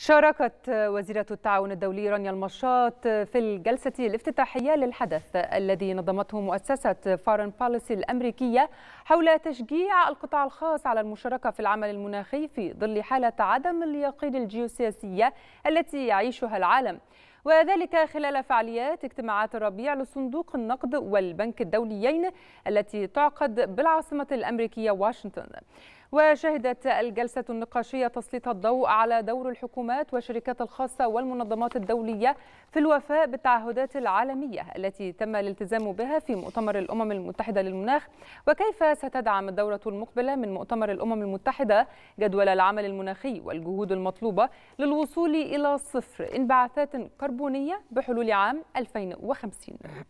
شاركت وزيرة التعاون الدولي رانيا المشاط في الجلسة الافتتاحية للحدث الذي نظمته مؤسسة فارن باليسي الأمريكية حول تشجيع القطاع الخاص على المشاركة في العمل المناخي في ظل حالة عدم اليقين الجيوسياسية التي يعيشها العالم وذلك خلال فعاليات اجتماعات الربيع لصندوق النقد والبنك الدوليين التي تعقد بالعاصمة الأمريكية واشنطن وشهدت الجلسة النقاشية تسليط الضوء على دور الحكومات والشركات الخاصة والمنظمات الدولية في الوفاء بالتعهدات العالمية التي تم الالتزام بها في مؤتمر الأمم المتحدة للمناخ وكيف ستدعم الدورة المقبلة من مؤتمر الأمم المتحدة جدول العمل المناخي والجهود المطلوبة للوصول إلى صفر انبعاثات الكربونية بحلول عام 2050